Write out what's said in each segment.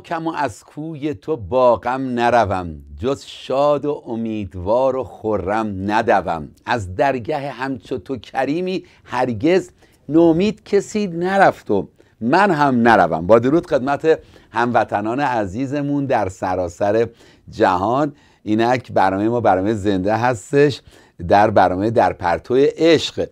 کم از کوی تو باغم نروم جز شاد و امیدوار و خورم ندوم از درگه همچو تو کریمی هرگز نومید کسی نرفتو من هم نروم با درود خدمت هموطنان عزیزمون در سراسر جهان اینک برنامه ما برنامه زنده هستش در برنامه در پرتو عشق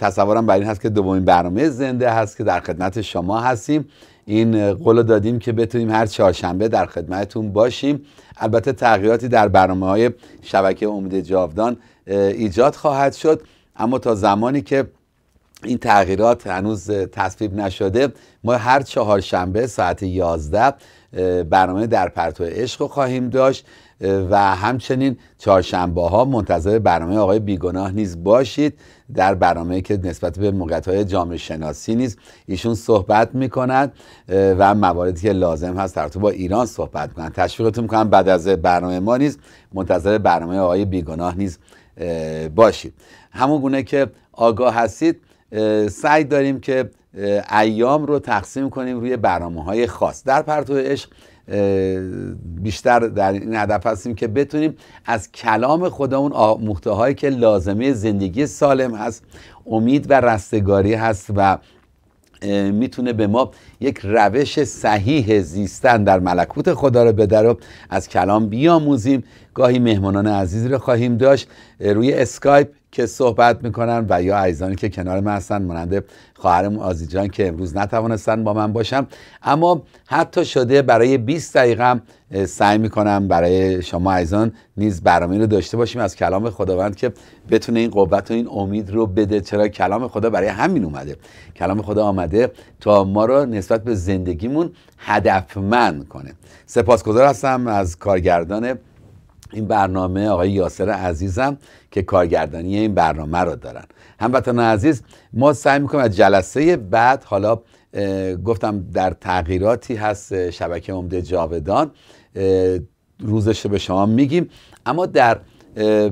تصورم بر این هست که دومین برنامه زنده هست که در خدمت شما هستیم این قول دادیم که بتونیم هر چهارشنبه در خدمتتون باشیم البته تغییراتی در برنامه های شبکه امید جاودان ایجاد خواهد شد اما تا زمانی که این تغییرات هنوز تصویب نشده ما هر چهارشنبه ساعت 11 برنامه در پرتو عشق رو خواهیم داشت و همچنین چهارشنبه ها منتظر برنامه آقای بیگناه نیز باشید در برنامه که نسبت به موقعیت های جامعه شناسی نیست ایشون صحبت میکنند و مواردی که لازم هست در با ایران صحبت کنند تشویقتون میکنم بعد از برنامه ما نیست منتظر برنامه آقای بیگناه نیز باشید همون گونه که آگاه هستید سعی داریم که ایام رو تقسیم کنیم روی برنامه های خاص در پرتو عشق بیشتر در این هدف هستیم که بتونیم از کلام خودمون هایی که لازمه زندگی سالم هست امید و رستگاری هست و میتونه به ما یک روش صحیح زیستن در ملکوت خدا رو بده رو از کلام بیاموزیم گاهی مهمانان عزیز رو خواهیم داشت روی اسکایپ که صحبت میکنن و یا عزیزانی که کنار من هستن مانند خواهرم آزیجان که امروز نتوانستن با من باشم اما حتی شده برای 20 دقیقه سعی میکنم برای شما عزیزان نیز برنامه رو داشته باشیم از کلام خداوند که بتونه این قوت و این امید رو بده چرا کلام خدا برای همین اومده کلام خدا آمده تا ما رو نسبت به زندگیمون هدفمند کنه سپاسگزار هستم از کارگردان این برنامه آقای یاسر عزیزم که کارگردانی این برنامه رو دارن هموطن عزیز ما سعی میکنیم از جلسه بعد حالا گفتم در تغییراتی هست شبکه عمده جاودان روزش به شما میگیم اما در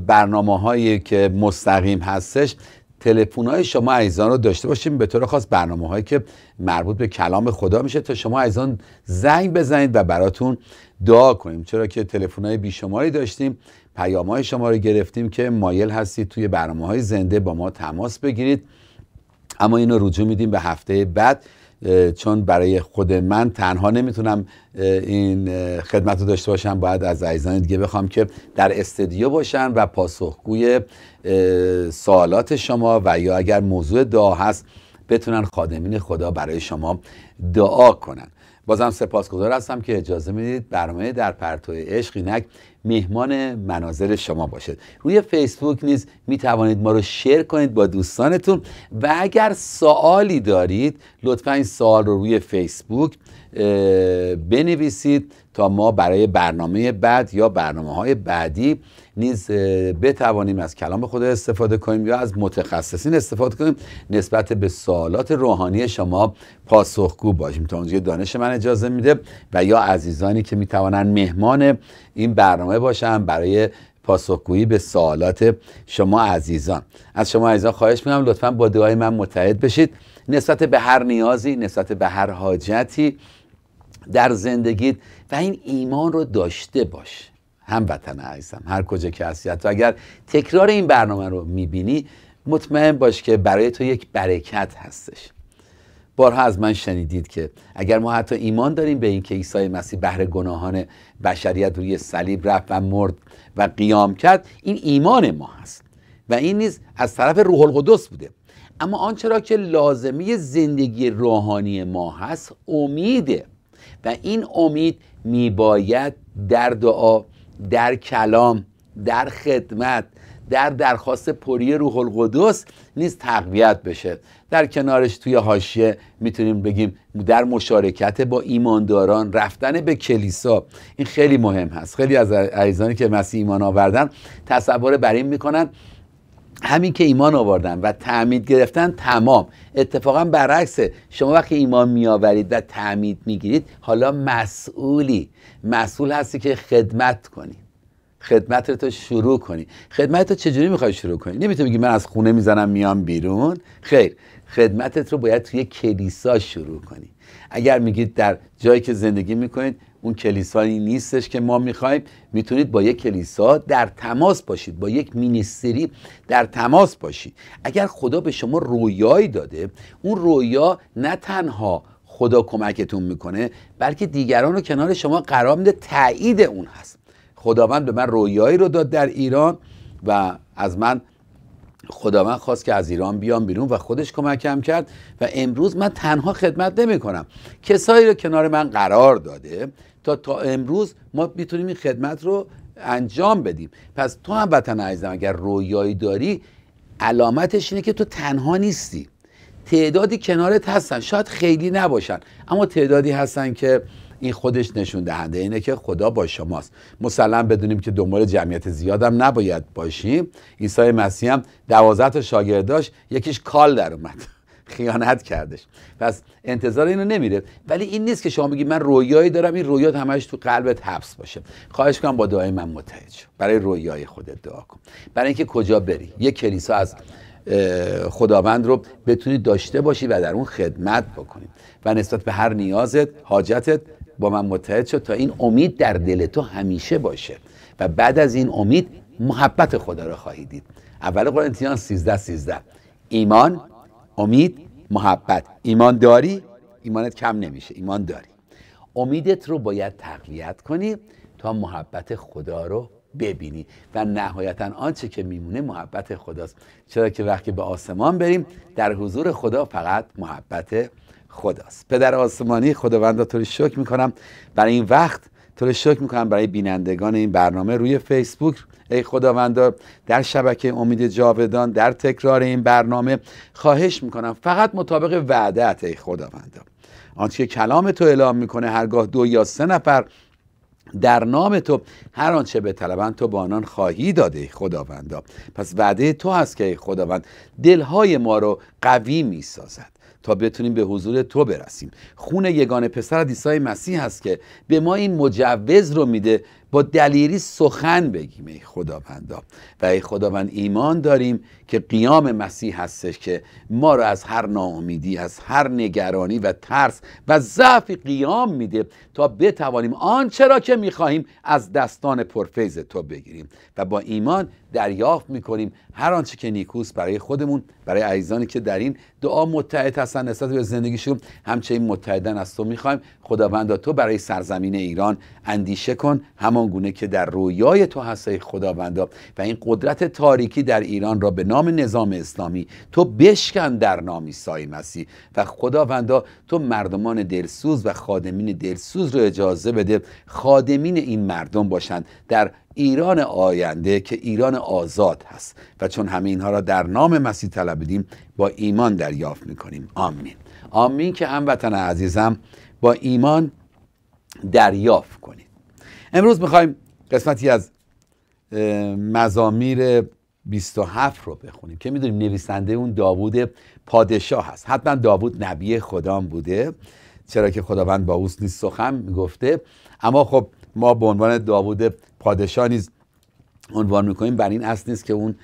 برنامه هایی که مستقیم هستش تلفن های شما ایزان رو داشته باشیم به طور خاص برنامه هایی که مربوط به کلام خدا میشه تا شما ایزان زنگ بزنید و براتون دعا کنیم چرا که تلفن های بیشماری داشتیم پیام های شما رو گرفتیم که مایل هستید توی برنامه های زنده با ما تماس بگیرید اما اینو رجوع میدیم به هفته بعد چون برای خود من تنها نمیتونم این خدمت رو داشته باشم باید از عزیزان دیگه بخوام که در استدیو باشن و پاسخگوی سوالات شما و یا اگر موضوع دعا هست بتونن خادمین خدا برای شما دعا کنن بازم سپاسگزار هستم که اجازه میدید برنامه در پرتو عشق اینک مهمان مناظر شما باشد روی فیسبوک نیز می توانید ما رو شیر کنید با دوستانتون و اگر سوالی دارید لطفا این سوال رو روی فیسبوک بنویسید تا ما برای برنامه بعد یا برنامه های بعدی نیز بتوانیم از کلام خدا استفاده کنیم یا از متخصصین استفاده کنیم نسبت به سوالات روحانی شما پاسخگو باشیم تا اونجا دانش من اجازه میده و یا عزیزانی که میتوانند مهمان این برنامه باشن برای پاسخگویی به سوالات شما عزیزان از شما عزیزان خواهش میکنم لطفا با دعای من متحد بشید نسبت به هر نیازی نسبت به هر حاجتی در زندگیت و این ایمان رو داشته باش هموطن عزیزم هر کجا که هستی و اگر تکرار این برنامه رو میبینی مطمئن باش که برای تو یک برکت هستش بارها از من شنیدید که اگر ما حتی ایمان داریم به اینکه عیسی مسیح بهر گناهان بشریت روی صلیب رفت و مرد و قیام کرد این ایمان ما هست و این نیز از طرف روح القدس بوده اما آنچه را که لازمی زندگی روحانی ما هست امیده و این امید میباید در دعا در کلام در خدمت در درخواست پری روح القدس نیز تقویت بشه در کنارش توی حاشیه میتونیم بگیم در مشارکت با ایمانداران رفتن به کلیسا این خیلی مهم هست خیلی از عزیزانی که مسیح ایمان آوردن تصور بر این میکنن همین که ایمان آوردن و تعمید گرفتن تمام اتفاقا برعکس شما وقتی ایمان میآورید و تعمید میگیرید حالا مسئولی مسئول هستی که خدمت کنی خدمت رو تو شروع کنی خدمت رو چجوری میخوای شروع کنی نمیتونی بگی من از خونه میزنم میام بیرون خیر خدمتت رو باید توی کلیسا شروع کنی اگر میگید در جایی که زندگی میکنید اون کلیسایی نیستش که ما میخوایم میتونید با یک کلیسا در تماس باشید با یک مینیستری در تماس باشید اگر خدا به شما رویایی داده اون رویا نه تنها خدا کمکتون میکنه بلکه دیگران رو کنار شما قرار میده تایید اون هست خداوند به من رویایی رو داد در ایران و از من خداوند خواست که از ایران بیام بیرون و خودش کمکم کرد و امروز من تنها خدمت نمی کنم کسایی رو کنار من قرار داده تا تا امروز ما میتونیم این خدمت رو انجام بدیم پس تو هم وطن عزیزم اگر رویایی داری علامتش اینه که تو تنها نیستی تعدادی کنارت هستن شاید خیلی نباشن اما تعدادی هستن که این خودش نشون دهنده اینه که خدا با شماست مسلم بدونیم که دنبال جمعیت زیادم نباید باشیم عیسی مسیح هم دوازده تا داشت یکیش کال در اومد خیانت کردش پس انتظار اینو نمیره ولی این نیست که شما بگید من رویایی دارم این رویات همش تو قلبت حبس باشه خواهش کنم با دعای من متحد شو برای رویای خودت دعا کن برای اینکه کجا بری یه کلیسا از خداوند رو بتونی داشته باشی و در اون خدمت بکنی و نسبت به هر نیازت حاجتت با من متحد شد تا این امید در دل تو همیشه باشه و بعد از این امید محبت خدا را خواهی دید اول قرنتیان 13 13 ایمان امید محبت ایمان داری ایمانت کم نمیشه ایمان داری امیدت رو باید تقویت کنی تا محبت خدا رو ببینی و نهایتا آنچه که میمونه محبت خداست چرا که وقتی به آسمان بریم در حضور خدا فقط محبت خداست پدر آسمانی خداوند تو رو شکر میکنم برای این وقت تو رو شکر میکنم برای بینندگان این برنامه روی فیسبوک ای خداوند در شبکه امید جاودان در تکرار این برنامه خواهش میکنم فقط مطابق وعدت ای خداوندا آنچه که کلام تو اعلام میکنه هرگاه دو یا سه نفر در نام تو هر آنچه طلبان تو با آنان خواهی داده خداوندا پس وعده تو هست که ای خداوند دلهای ما رو قوی میسازد تا بتونیم به حضور تو برسیم خون یگان پسر عیسی مسیح هست که به ما این مجوز رو میده با دلیری سخن بگیم ای خداوندا و ای خداوند ایمان داریم که قیام مسیح هستش که ما رو از هر ناامیدی از هر نگرانی و ترس و ضعف قیام میده تا بتوانیم آنچه را که میخواهیم از دستان پرفیز تو بگیریم و با ایمان دریافت میکنیم هر آنچه که نیکوس برای خودمون برای عزیزانی که در این دعا متحد هستن نسبت به زندگیشون همچنین متحدن از تو میخوایم خداوندا تو برای سرزمین ایران اندیشه کن همان همان گونه که در رویای تو خداوند خداوندا و این قدرت تاریکی در ایران را به نام نظام اسلامی تو بشکن در نام عیسی مسیح و خداوندا تو مردمان دلسوز و خادمین دلسوز رو اجازه بده خادمین این مردم باشند در ایران آینده که ایران آزاد هست و چون همه اینها را در نام مسیح طلبیدیم با ایمان دریافت میکنیم آمین آمین که هموطن عزیزم با ایمان دریافت کنید امروز میخوایم قسمتی از مزامیر 27 رو بخونیم که میدونیم نویسنده اون داوود پادشاه هست حتما داوود نبی خدام بوده چرا که خداوند با اوست نیست سخن گفته اما خب ما به عنوان داوود پادشاه نیز عنوان میکنیم بر این اصل نیست که اون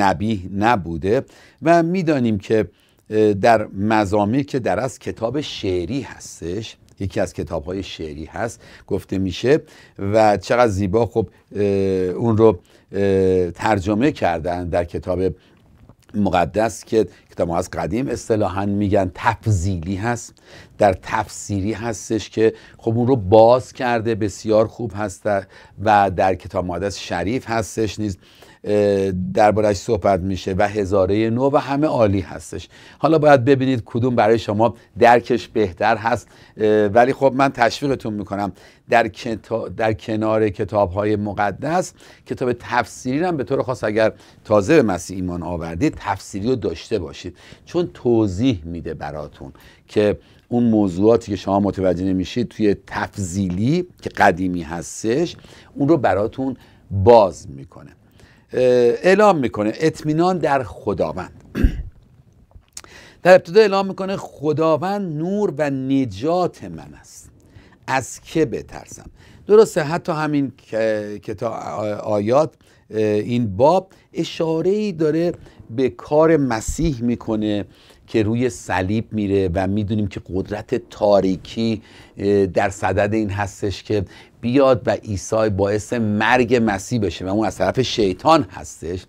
نبی نبوده و میدانیم که در مزامیر که در از کتاب شعری هستش یکی از کتاب های شعری هست گفته میشه و چقدر زیبا خب اون رو ترجمه کردن در کتاب مقدس که کتاب از قدیم اصطلاحا میگن تفضیلی هست در تفسیری هستش که خب اون رو باز کرده بسیار خوب هست و در کتاب مقدس شریف هستش نیز دربارهش صحبت میشه و هزاره نو و همه عالی هستش حالا باید ببینید کدوم برای شما درکش بهتر هست ولی خب من تشویقتون میکنم در, در کنار کتاب های مقدس کتاب تفسیری هم به طور خاص اگر تازه به مسیح ایمان آوردید تفسیری رو داشته باشید چون توضیح میده براتون که اون موضوعاتی که شما متوجه نمیشید توی تفضیلی که قدیمی هستش اون رو براتون باز میکنه اعلام میکنه اطمینان در خداوند در ابتدا اعلام میکنه خداوند نور و نجات من است از که بترسم درسته حتی همین کتاب آیات این باب اشاره ای داره به کار مسیح میکنه که روی صلیب میره و میدونیم که قدرت تاریکی در صدد این هستش که بیاد و عیسی باعث مرگ مسیح بشه و اون از طرف شیطان هستش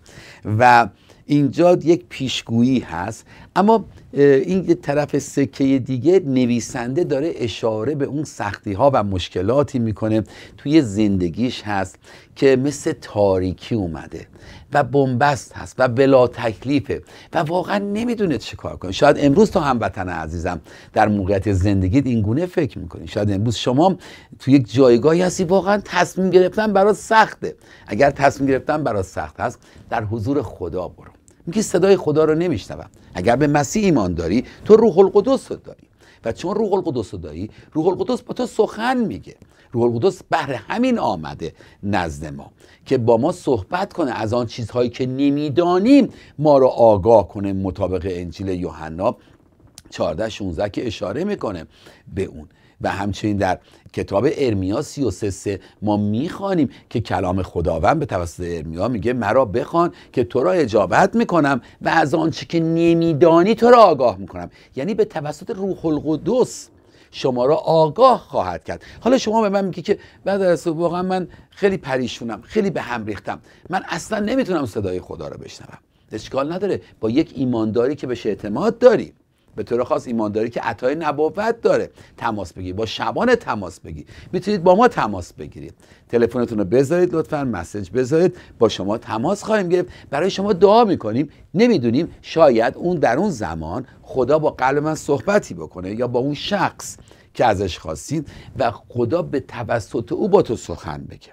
و اینجا یک پیشگویی هست اما این طرف سکه دیگه نویسنده داره اشاره به اون سختی ها و مشکلاتی میکنه توی زندگیش هست که مثل تاریکی اومده و بنبست هست و بلا تکلیفه و واقعا نمیدونه چه کار کنه شاید امروز تو هموطن عزیزم در موقعیت زندگیت این گونه فکر میکنی شاید امروز شما تو یک جایگاهی هستی واقعا تصمیم گرفتن برات سخته اگر تصمیم گرفتن برات سخت هست در حضور خدا برو که صدای خدا رو نمیشنوم اگر به مسیح ایمان داری تو روح القدس رو داری و چون روح القدس رو داری روح القدس با تو سخن میگه روح القدس بهر همین آمده نزد ما که با ما صحبت کنه از آن چیزهایی که نمیدانیم ما رو آگاه کنه مطابق انجیل یوحنا 14 16 که اشاره میکنه به اون و همچنین در کتاب ارمیا 33 ما میخوانیم که کلام خداوند به توسط ارمیا میگه مرا بخوان که تو را اجابت میکنم و از آنچه که نمیدانی تو را آگاه میکنم یعنی به توسط روح القدس شما را آگاه خواهد کرد حالا شما به من میگی که بعد از واقعا من خیلی پریشونم خیلی به هم ریختم من اصلا نمیتونم صدای خدا را بشنوم اشکال نداره با یک ایمانداری که بهش اعتماد داری به طور خاص ایمانداری که عطای نبوت داره تماس بگیرید با شبان تماس بگیرید میتونید با ما تماس بگیرید تلفنتون رو بذارید لطفا مسج بذارید با شما تماس خواهیم گرفت برای شما دعا میکنیم نمیدونیم شاید اون در اون زمان خدا با قلب من صحبتی بکنه یا با اون شخص که ازش خواستید و خدا به توسط او با تو سخن بگه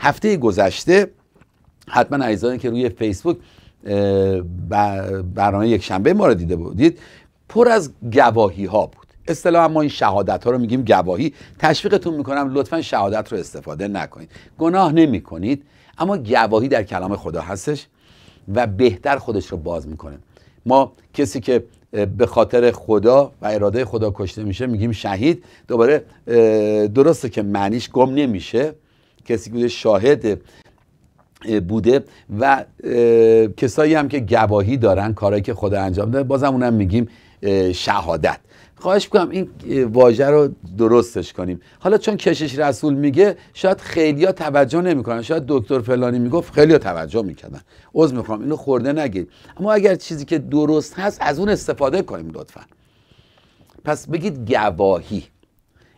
هفته گذشته حتما عزیزانی که روی فیسبوک برنامه یک شنبه ما رو دیده بودید پر از گواهی ها بود اصطلاحا ما این شهادت ها رو میگیم گواهی تشویقتون میکنم لطفا شهادت رو استفاده نکنید گناه نمی کنید اما گواهی در کلام خدا هستش و بهتر خودش رو باز میکنه ما کسی که به خاطر خدا و اراده خدا کشته میشه میگیم شهید دوباره درسته که معنیش گم نمیشه کسی که شاهد بوده و کسایی هم که گواهی دارن کارهایی که خدا انجام داده بازم اونم میگیم شهادت خواهش میکنم این واژه رو درستش کنیم حالا چون کشش رسول میگه شاید خیلی توجه نمیکنن شاید دکتر فلانی میگفت خیلی توجه میکردن عذر میخوام اینو خورده نگید اما اگر چیزی که درست هست از اون استفاده کنیم لطفا پس بگید گواهی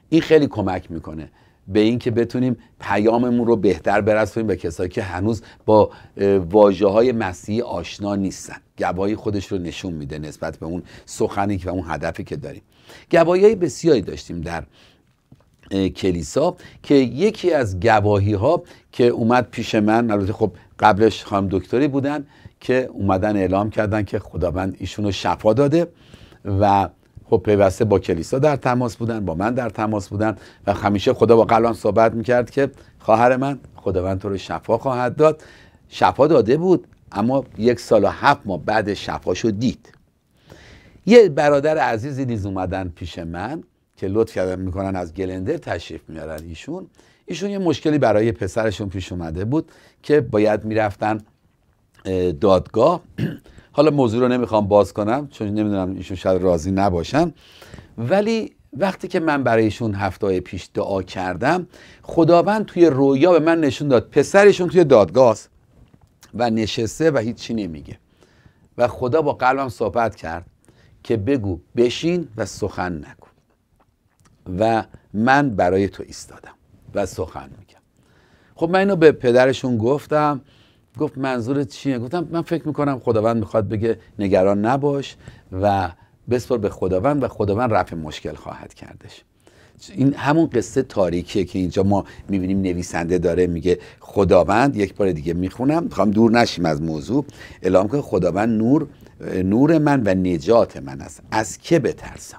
این خیلی کمک میکنه به اینکه بتونیم پیاممون رو بهتر برسونیم به کسایی که هنوز با واجه های مسیحی آشنا نیستن گواهی خودش رو نشون میده نسبت به اون سخنی و اون هدفی که داریم گواهی های بسیاری داشتیم در کلیسا که یکی از گواهی ها که اومد پیش من البته خب قبلش خانم دکتری بودن که اومدن اعلام کردن که خداوند ایشون رو شفا داده و خب پیوسته با کلیسا در تماس بودن با من در تماس بودن و همیشه خدا با قلبم صحبت میکرد که خواهر من خداوند تو رو شفا خواهد داد شفا داده بود اما یک سال و هفت ماه بعد شفاشو دید یه برادر عزیزی نیز اومدن پیش من که لطف کردن میکنن از گلندر تشریف میارن ایشون ایشون یه مشکلی برای پسرشون پیش اومده بود که باید میرفتن دادگاه حالا موضوع رو نمیخوام باز کنم چون نمیدونم ایشون شاید راضی نباشن ولی وقتی که من برایشون هفته پیش دعا کردم خداوند توی رویا به من نشون داد پسرشون توی دادگاه و نشسته و هیچ چی نمیگه و خدا با قلبم صحبت کرد که بگو بشین و سخن نگو و من برای تو ایستادم و سخن میگم خب من اینو به پدرشون گفتم گفت منظور چیه گفتم من فکر میکنم خداوند میخواد بگه نگران نباش و بسپر به خداوند و خداوند رفع مشکل خواهد کردش این همون قصه تاریکیه که اینجا ما میبینیم نویسنده داره میگه خداوند یک بار دیگه میخونم میخوام دور نشیم از موضوع اعلام که خداوند نور نور من و نجات من است از که بترسم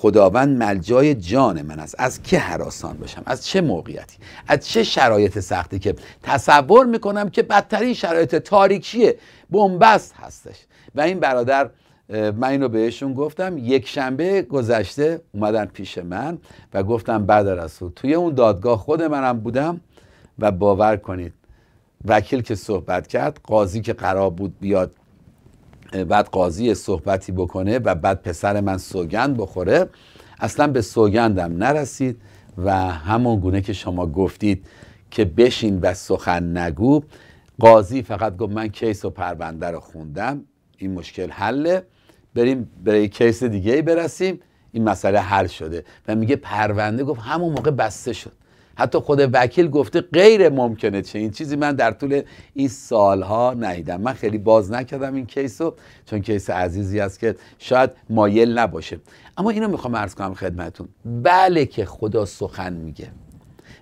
خداوند ملجای جان من است از که حراسان باشم از چه موقعیتی از چه شرایط سختی که تصور میکنم که بدترین شرایط تاریکیه بنبست هستش و این برادر من اینو بهشون گفتم یک شنبه گذشته اومدن پیش من و گفتم بعد رسول توی اون دادگاه خود منم بودم و باور کنید وکیل که صحبت کرد قاضی که قرار بود بیاد بعد قاضی صحبتی بکنه و بعد پسر من سوگند بخوره اصلا به سوگندم نرسید و همون گونه که شما گفتید که بشین و سخن نگو قاضی فقط گفت من کیس و پرونده رو خوندم این مشکل حله بریم برای کیس دیگه ای برسیم این مسئله حل شده و میگه پرونده گفت همون موقع بسته شد حتی خود وکیل گفته غیر ممکنه چه این چیزی من در طول این سالها ندیدم من خیلی باز نکردم این کیس رو چون کیس عزیزی است که شاید مایل نباشه اما اینو میخوام عرض کنم خدمتون بله که خدا سخن میگه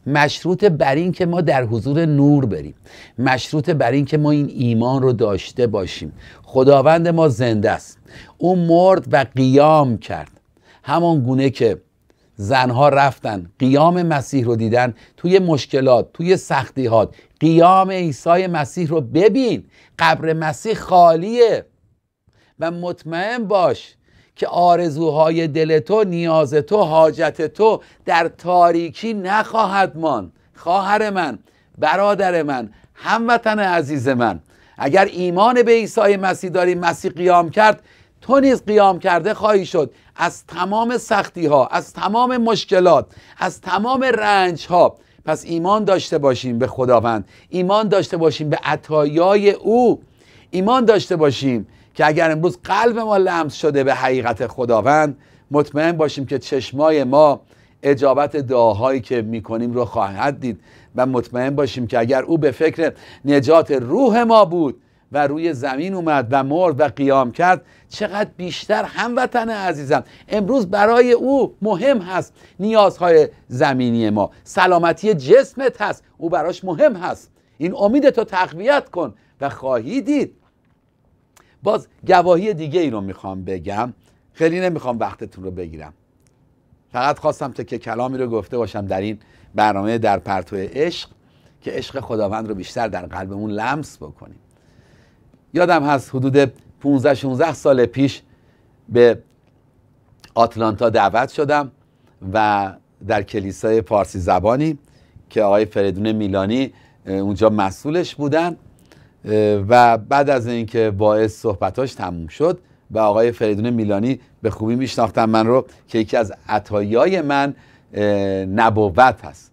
مشروط بر این که ما در حضور نور بریم مشروط بر این که ما این ایمان رو داشته باشیم خداوند ما زنده است او مرد و قیام کرد همان گونه که زنها رفتن قیام مسیح رو دیدن توی مشکلات توی سختی هات قیام عیسی مسیح رو ببین قبر مسیح خالیه و مطمئن باش که آرزوهای دل تو نیاز تو حاجت تو در تاریکی نخواهد ماند خواهر من برادر من هموطن عزیز من اگر ایمان به عیسی مسیح داری مسیح قیام کرد تو نیز قیام کرده خواهی شد از تمام سختی ها از تمام مشکلات از تمام رنج ها پس ایمان داشته باشیم به خداوند ایمان داشته باشیم به عطایای او ایمان داشته باشیم که اگر امروز قلب ما لمس شده به حقیقت خداوند مطمئن باشیم که چشمای ما اجابت دعاهایی که میکنیم رو خواهد دید و مطمئن باشیم که اگر او به فکر نجات روح ما بود و روی زمین اومد و مرد و قیام کرد چقدر بیشتر هموطن عزیزم امروز برای او مهم هست نیازهای زمینی ما سلامتی جسمت هست او براش مهم هست این امید تو تقویت کن و خواهی دید باز گواهی دیگه ای رو میخوام بگم خیلی نمیخوام وقتتون رو بگیرم فقط خواستم تا که کلامی رو گفته باشم در این برنامه در پرتو عشق که عشق خداوند رو بیشتر در قلبمون لمس بکنیم یادم هست حدود 15 16 سال پیش به آتلانتا دعوت شدم و در کلیسای فارسی زبانی که آقای فریدون میلانی اونجا مسئولش بودن و بعد از اینکه باعث صحبتاش تموم شد و آقای فریدون میلانی به خوبی میشناختم من رو که یکی از عطایای من نبوت هست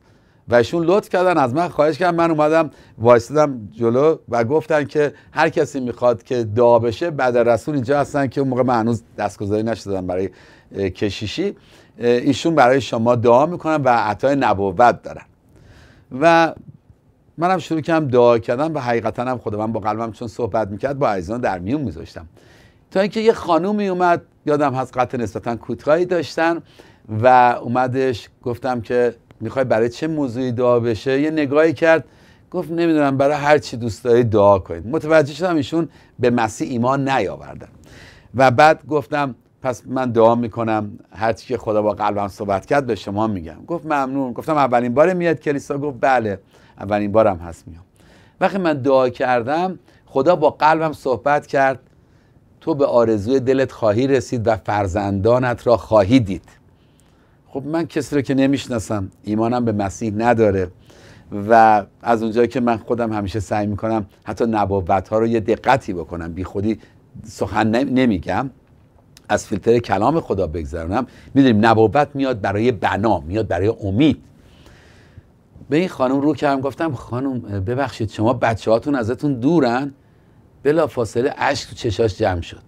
و ایشون لطف کردن از من خواهش کردن من اومدم وایسیدم جلو و گفتن که هر کسی میخواد که دعا بشه بعد رسول اینجا هستن که اون موقع من هنوز دستگذاری نشدم برای کشیشی ایشون برای شما دعا میکنن و عطای نبوت دارن و منم شروع کردم دعا کردم و حقیقتا هم خود من با قلبم چون صحبت میکرد با عزیزان در میون میذاشتم تا اینکه یه خانومی اومد یادم هست قطع نسبتا کوتاهی داشتن و اومدش گفتم که میخوای برای چه موضوعی دعا بشه یه نگاهی کرد گفت نمیدونم برای هر چی دوست دارید دعا کنید متوجه شدم ایشون به مسیح ایمان نیاوردن و بعد گفتم پس من دعا میکنم هر چی که خدا با قلبم صحبت کرد به شما میگم گفت ممنون گفتم اولین بار میاد کلیسا گفت بله اولین بارم هست میام وقتی من دعا کردم خدا با قلبم صحبت کرد تو به آرزوی دلت خواهی رسید و فرزندانت را خواهی دید خب من کسی رو که نمیشناسم ایمانم به مسیح نداره و از اونجایی که من خودم همیشه سعی میکنم حتی نبوت ها رو یه دقتی بکنم بی خودی سخن نمیگم از فیلتر کلام خدا بگذرونم میدونیم نبوت میاد برای بنا میاد برای امید به این خانم رو کردم گفتم خانم ببخشید شما بچه هاتون ازتون دورن بلا فاصله عشق تو چشاش جمع شد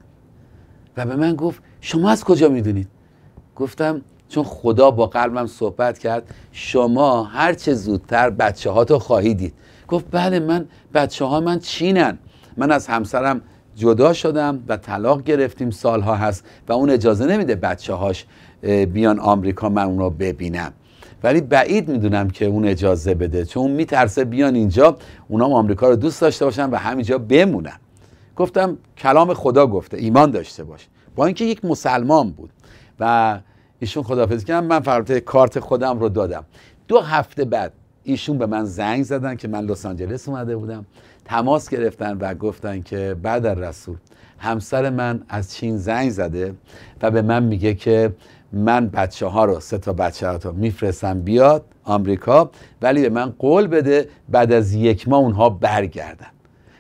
و به من گفت شما از کجا میدونید گفتم چون خدا با قلبم صحبت کرد شما هر چه زودتر بچه هاتو تو دید گفت بله من بچه ها من چینن من از همسرم جدا شدم و طلاق گرفتیم سالها هست و اون اجازه نمیده بچه هاش بیان آمریکا من اون رو ببینم ولی بعید میدونم که اون اجازه بده چون میترسه بیان اینجا هم آمریکا رو دوست داشته باشن و همینجا بمونن گفتم کلام خدا گفته ایمان داشته باش با اینکه یک مسلمان بود و ایشون خدافزی کردم من فقط کارت خودم رو دادم دو هفته بعد ایشون به من زنگ زدن که من لس آنجلس اومده بودم تماس گرفتن و گفتن که بعد از رسول همسر من از چین زنگ زده و به من میگه که من بچه ها رو سه تا بچه ها رو میفرستم بیاد آمریکا ولی به من قول بده بعد از یک ماه اونها برگردن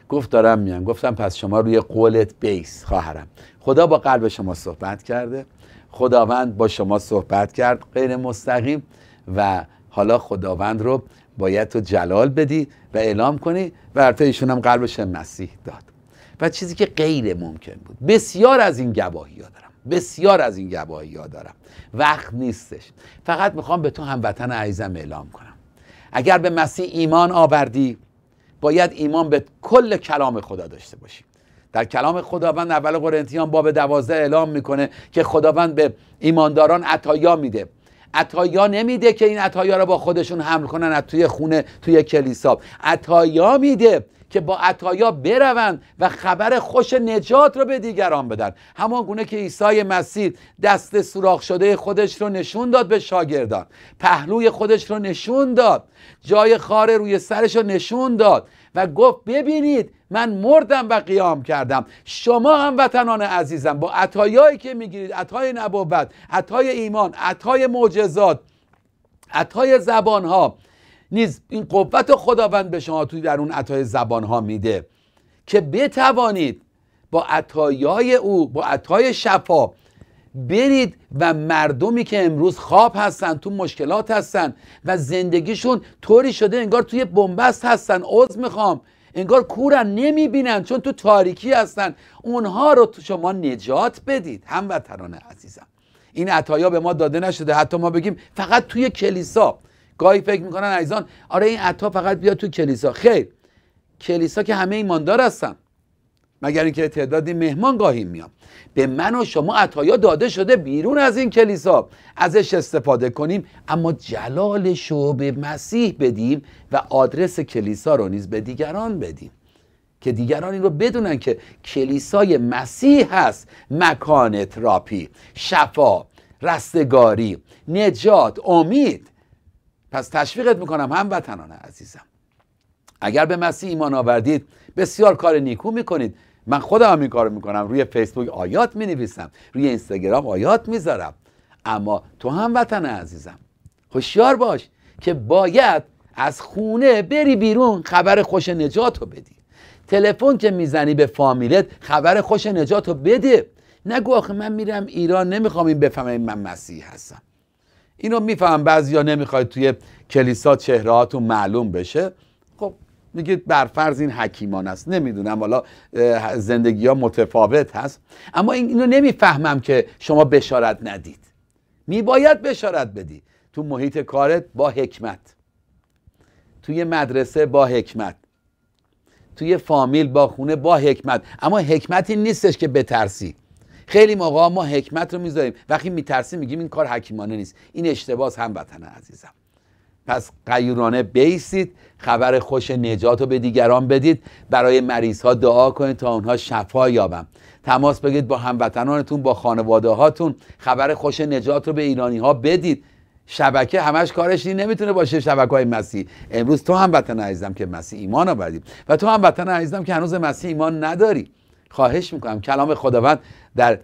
گفت دارم میان گفتم پس شما روی قولت بیس خواهرم خدا با قلب شما صحبت کرده خداوند با شما صحبت کرد غیر مستقیم و حالا خداوند رو باید تو جلال بدی و اعلام کنی و حتی ایشون هم قلبش مسیح داد و چیزی که غیر ممکن بود بسیار از این گواهی ها دارم بسیار از این گواهی ها دارم وقت نیستش فقط میخوام به تو هموطن عیزم اعلام کنم اگر به مسیح ایمان آوردی باید ایمان به کل کلام خدا داشته باشی در کلام خداوند اول قرنتیان باب دوازده اعلام میکنه که خداوند به ایمانداران عطایا میده عطایا نمیده که این عطایا رو با خودشون حمل کنن از توی خونه توی کلیسا عطایا میده که با عطایا برون و خبر خوش نجات رو به دیگران بدن همان گونه که عیسی مسیح دست سوراخ شده خودش رو نشون داد به شاگردان پهلوی خودش رو نشون داد جای خاره روی سرش رو نشون داد و گفت ببینید من مردم و قیام کردم شما هم وطنان عزیزم با عطایایی که میگیرید عطای نبوت عطای ایمان عطای معجزات عطای زبان ها نیز این قوت خداوند به شما توی در اون عطای زبان ها میده که بتوانید با عطایای او با عطای شفا برید و مردمی که امروز خواب هستن تو مشکلات هستن و زندگیشون طوری شده انگار توی بنبست هستن عوض میخوام انگار کورن نمیبینن چون تو تاریکی هستن اونها رو تو شما نجات بدید هم هموطنان عزیزم این عطایا به ما داده نشده حتی ما بگیم فقط توی کلیسا گاهی فکر میکنن عزیزان آره این عطا فقط بیا تو کلیسا خیر کلیسا که همه ایماندار هستن مگر اینکه تعدادی مهمان گاهی میام به من و شما عطایا داده شده بیرون از این کلیسا ازش استفاده کنیم اما جلالش رو به مسیح بدیم و آدرس کلیسا رو نیز به دیگران بدیم که دیگران این رو بدونن که کلیسای مسیح هست مکان تراپی شفا رستگاری نجات امید پس تشویقت میکنم هم وطنان عزیزم اگر به مسیح ایمان آوردید بسیار کار نیکو میکنید من خودم هم این کار میکنم روی فیسبوک آیات مینویسم روی اینستاگرام آیات میذارم اما تو هم وطن عزیزم هوشیار باش که باید از خونه بری بیرون خبر خوش نجات رو بدی تلفن که میزنی به فامیلت خبر خوش نجات رو بده نگو آخه من میرم ایران نمیخوام این بفهمه من مسیح هستم اینو میفهم بعضیا نمیخواد توی کلیسا چهرهاتون معلوم بشه میگه برفرض این حکیمان است نمیدونم حالا زندگی ها متفاوت هست اما اینو نمیفهمم که شما بشارت ندید میباید بشارت بدی تو محیط کارت با حکمت توی مدرسه با حکمت توی فامیل با خونه با حکمت اما حکمتی نیستش که بترسی خیلی موقع ما حکمت رو میذاریم وقتی میترسیم میگیم این کار حکیمانه نیست این اشتباه هم وطن عزیزم پس قیورانه بیستید خبر خوش نجات رو به دیگران بدید برای مریض ها دعا کنید تا اونها شفا یابن تماس بگیرید با هموطنانتون با خانواده هاتون خبر خوش نجات رو به ایرانی ها بدید شبکه همش کارش این نمیتونه باشه شبکه های مسیح امروز تو هم وطن عزیزم که مسیح ایمان آوردی و تو هم وطن عزیزم که هنوز مسیح ایمان نداری خواهش میکنم کلام خداوند در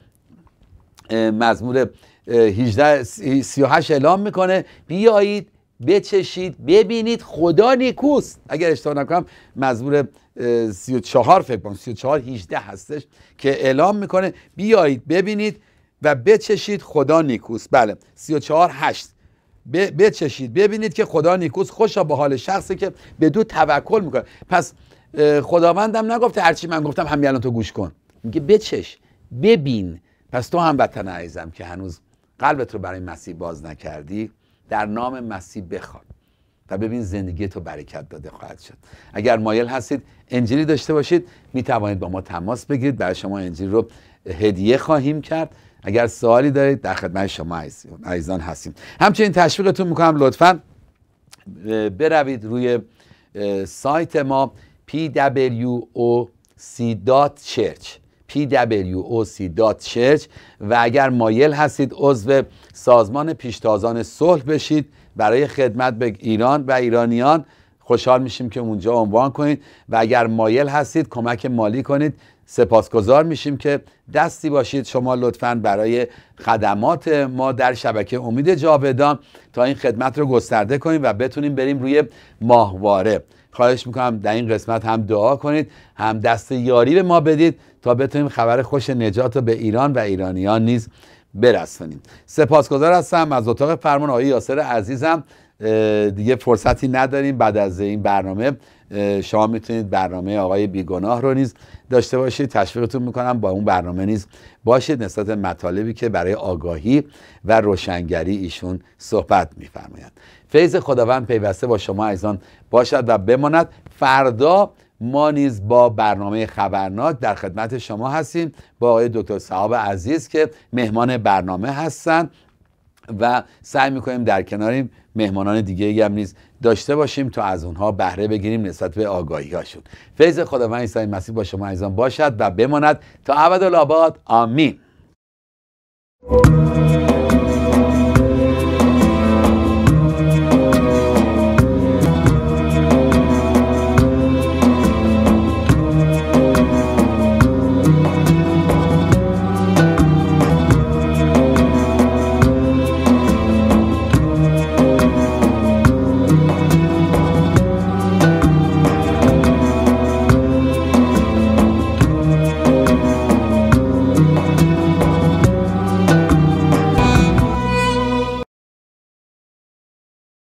مزمور 18 38 اعلام میکنه بیایید بچشید ببینید خدا نیکوست اگر اشتباه نکنم مزبور 34 فکر کنم 34 18 هستش که اعلام میکنه بیایید ببینید و بچشید خدا نیکوست بله 34 8 بچشید ببینید که خدا نیکوست خوشا به حال شخصی که به دو توکل میکنه پس خداوندم نگفته هرچی من گفتم همین الان تو گوش کن میگه بچش ببین پس تو هم وطن عزیزم که هنوز قلبت رو برای مسیح باز نکردی در نام مسیح بخوان و ببین زندگی تو برکت داده خواهد شد اگر مایل هستید انجیلی داشته باشید می توانید با ما تماس بگیرید برای شما انجیل رو هدیه خواهیم کرد اگر سوالی دارید در خدمت شما عزیزان هستیم همچنین تشویقتون میکنم لطفا بروید روی سایت ما pwoc.church pwoc.church و اگر مایل هستید عضو سازمان پیشتازان صلح بشید برای خدمت به ایران و ایرانیان خوشحال میشیم که اونجا عنوان کنید و اگر مایل هستید کمک مالی کنید سپاسگزار میشیم که دستی باشید شما لطفا برای خدمات ما در شبکه امید جاودان تا این خدمت رو گسترده کنیم و بتونیم بریم روی ماهواره خواهش میکنم در این قسمت هم دعا کنید هم دست یاری به ما بدید تا بتونیم خبر خوش نجات به ایران و ایرانیان نیز برسانیم سپاسگزار هستم از اتاق فرمان آقای یاسر عزیزم دیگه فرصتی نداریم بعد از این برنامه شما میتونید برنامه آقای بیگناه رو نیز داشته باشید تشویقتون میکنم با اون برنامه نیز باشید نسبت مطالبی که برای آگاهی و روشنگری ایشون صحبت میفرمایند فیض خداوند پیوسته با شما ایزان باشد و بماند فردا ما نیز با برنامه خبرناک در خدمت شما هستیم با آقای دکتر صحاب عزیز که مهمان برنامه هستند و سعی میکنیم در کناریم مهمانان دیگه هم نیز داشته باشیم تا از اونها بهره بگیریم نسبت به آگاهی هاشون فیض خداوند عیسی مسیح با شما عزیزان باشد و بماند تا ابد آمین